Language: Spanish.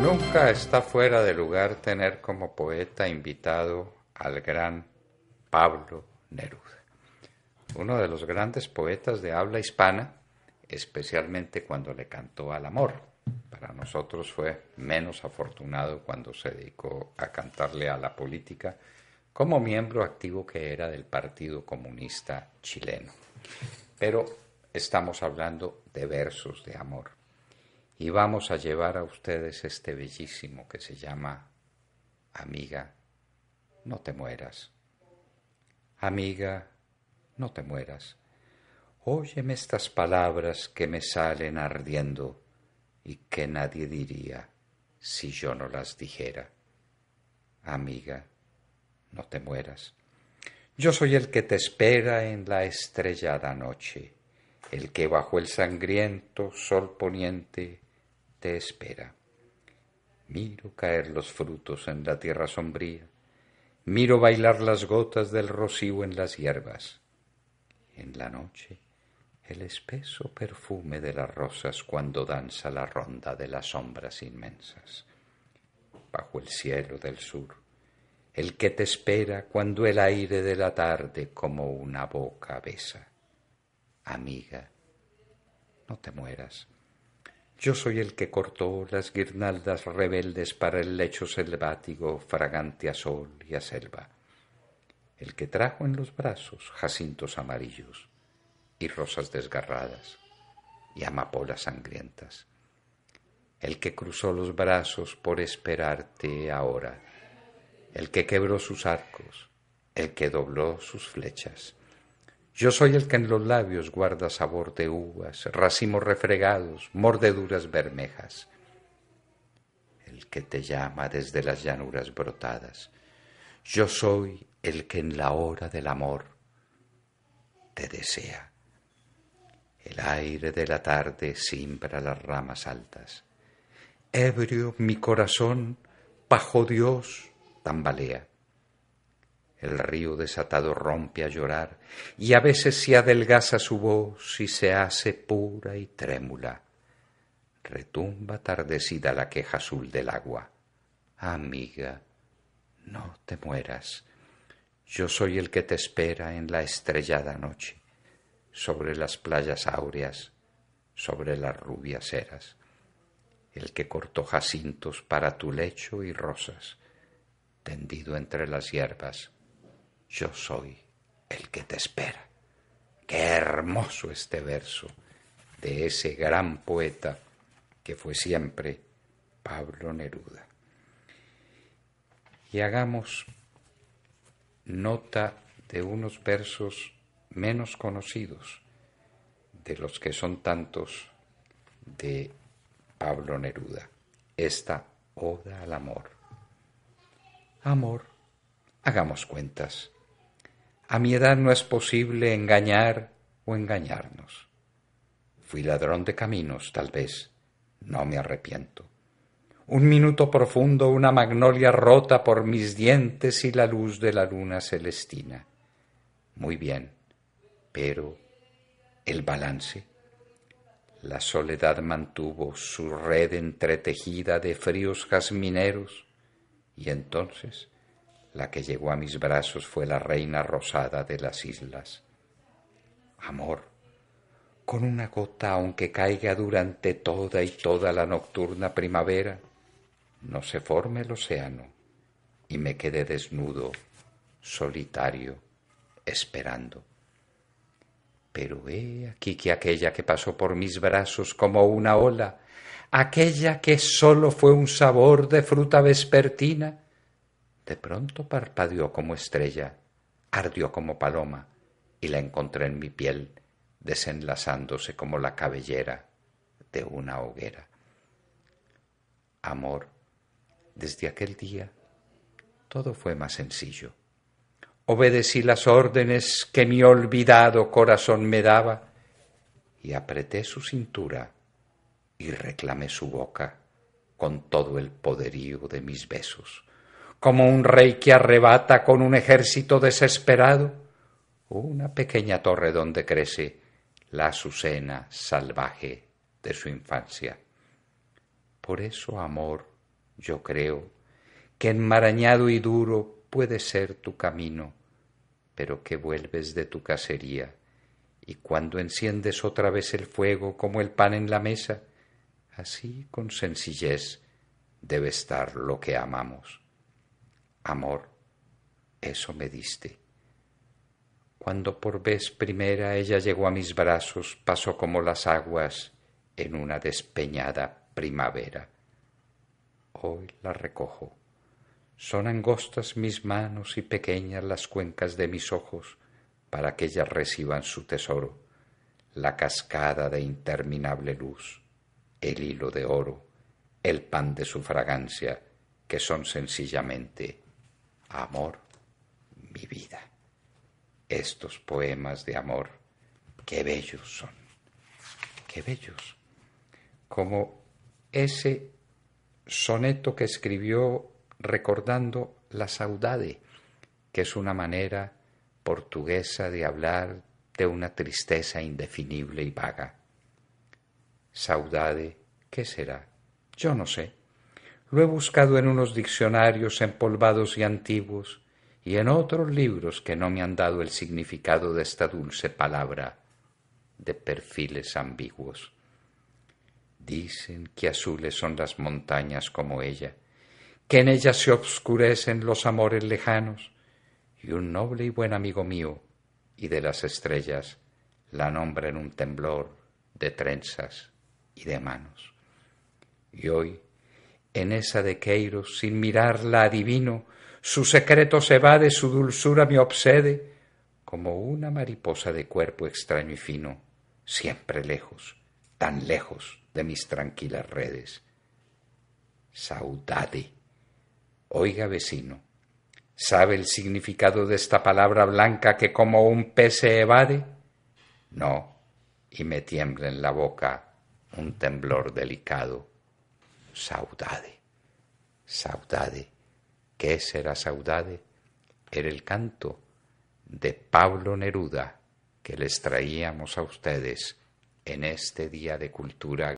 Nunca está fuera de lugar tener como poeta invitado al gran Pablo Neruda, uno de los grandes poetas de habla hispana, especialmente cuando le cantó al amor. Para nosotros fue menos afortunado cuando se dedicó a cantarle a la política como miembro activo que era del Partido Comunista Chileno. Pero estamos hablando de versos de amor. Y vamos a llevar a ustedes este bellísimo que se llama Amiga, no te mueras. Amiga, no te mueras. Óyeme estas palabras que me salen ardiendo y que nadie diría si yo no las dijera. Amiga, no te mueras. Yo soy el que te espera en la estrellada noche el que bajo el sangriento sol poniente te espera. Miro caer los frutos en la tierra sombría, miro bailar las gotas del rocío en las hierbas. En la noche, el espeso perfume de las rosas cuando danza la ronda de las sombras inmensas. Bajo el cielo del sur, el que te espera cuando el aire de la tarde como una boca besa amiga, no te mueras. Yo soy el que cortó las guirnaldas rebeldes para el lecho selvático, fragante a sol y a selva, el que trajo en los brazos jacintos amarillos y rosas desgarradas y amapolas sangrientas, el que cruzó los brazos por esperarte ahora, el que quebró sus arcos, el que dobló sus flechas, yo soy el que en los labios guarda sabor de uvas, racimos refregados, mordeduras bermejas. El que te llama desde las llanuras brotadas. Yo soy el que en la hora del amor te desea. El aire de la tarde simbra las ramas altas. Ebrio mi corazón, bajo Dios, tambalea. El río desatado rompe a llorar y a veces se adelgaza su voz y se hace pura y trémula. Retumba atardecida la queja azul del agua. Ah, amiga, no te mueras. Yo soy el que te espera en la estrellada noche, sobre las playas áureas, sobre las rubias eras, el que cortó jacintos para tu lecho y rosas, tendido entre las hierbas yo soy el que te espera. Qué hermoso este verso de ese gran poeta que fue siempre Pablo Neruda. Y hagamos nota de unos versos menos conocidos de los que son tantos de Pablo Neruda, esta oda al amor. Amor, hagamos cuentas a mi edad no es posible engañar o engañarnos. Fui ladrón de caminos, tal vez. No me arrepiento. Un minuto profundo, una magnolia rota por mis dientes y la luz de la luna celestina. Muy bien, pero el balance. La soledad mantuvo su red entretejida de fríos jazmineros y entonces la que llegó a mis brazos fue la reina rosada de las islas. Amor, con una gota, aunque caiga durante toda y toda la nocturna primavera, no se forme el océano y me quedé desnudo, solitario, esperando. Pero he aquí que aquella que pasó por mis brazos como una ola, aquella que sólo fue un sabor de fruta vespertina, de pronto parpadeó como estrella, ardió como paloma, y la encontré en mi piel, desenlazándose como la cabellera de una hoguera. Amor, desde aquel día todo fue más sencillo. Obedecí las órdenes que mi olvidado corazón me daba y apreté su cintura y reclamé su boca con todo el poderío de mis besos como un rey que arrebata con un ejército desesperado una pequeña torre donde crece la azucena salvaje de su infancia. Por eso, amor, yo creo que enmarañado y duro puede ser tu camino, pero que vuelves de tu cacería, y cuando enciendes otra vez el fuego como el pan en la mesa, así con sencillez debe estar lo que amamos amor, eso me diste. Cuando por vez primera ella llegó a mis brazos, pasó como las aguas en una despeñada primavera. Hoy la recojo. Son angostas mis manos y pequeñas las cuencas de mis ojos para que ellas reciban su tesoro, la cascada de interminable luz, el hilo de oro, el pan de su fragancia, que son sencillamente amor, mi vida. Estos poemas de amor, qué bellos son, qué bellos. Como ese soneto que escribió recordando la saudade, que es una manera portuguesa de hablar de una tristeza indefinible y vaga. Saudade, ¿qué será? Yo no sé. Lo he buscado en unos diccionarios empolvados y antiguos y en otros libros que no me han dado el significado de esta dulce palabra de perfiles ambiguos. Dicen que azules son las montañas como ella, que en ellas se obscurecen los amores lejanos, y un noble y buen amigo mío y de las estrellas la nombra en un temblor de trenzas y de manos. Y hoy en esa de Queiro, sin mirarla, adivino, su secreto se evade, su dulzura me obsede, como una mariposa de cuerpo extraño y fino, siempre lejos, tan lejos de mis tranquilas redes. Saudade. Oiga, vecino, ¿sabe el significado de esta palabra blanca que como un pez se evade? No, y me tiembla en la boca un temblor delicado saudade, saudade. ¿Qué será saudade? Era el canto de Pablo Neruda que les traíamos a ustedes en este día de cultura.